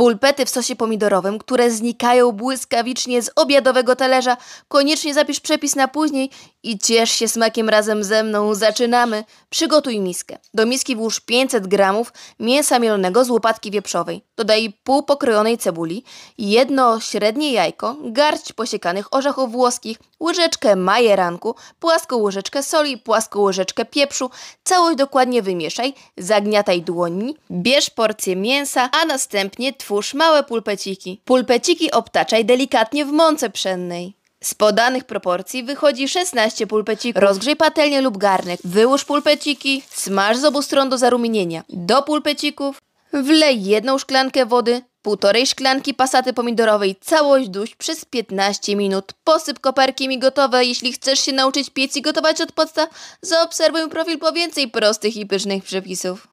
Pulpety w sosie pomidorowym, które znikają błyskawicznie z obiadowego talerza. Koniecznie zapisz przepis na później i ciesz się smakiem razem ze mną. Zaczynamy. Przygotuj miskę. Do miski włóż 500 gramów mięsa mielonego z łopatki wieprzowej. Dodaj pół pokrojonej cebuli, jedno średnie jajko, garść posiekanych orzechów włoskich, łyżeczkę majeranku, płaską łyżeczkę soli, płaską łyżeczkę pieprzu. Całość dokładnie wymieszaj, zagniataj dłoni, bierz porcję mięsa, a następnie Włóż małe pulpeciki. Pulpeciki obtaczaj delikatnie w mące pszennej. Z podanych proporcji wychodzi 16 pulpecików. Rozgrzej patelnię lub garnek. Wyłóż pulpeciki, smaż z obu stron do zarumienienia. Do pulpecików wlej jedną szklankę wody, półtorej szklanki pasaty pomidorowej, całość duś przez 15 minut. Posyp koperkiem i gotowe. Jeśli chcesz się nauczyć piec i gotować od podstaw, zaobserwuj profil po więcej prostych i pysznych przepisów.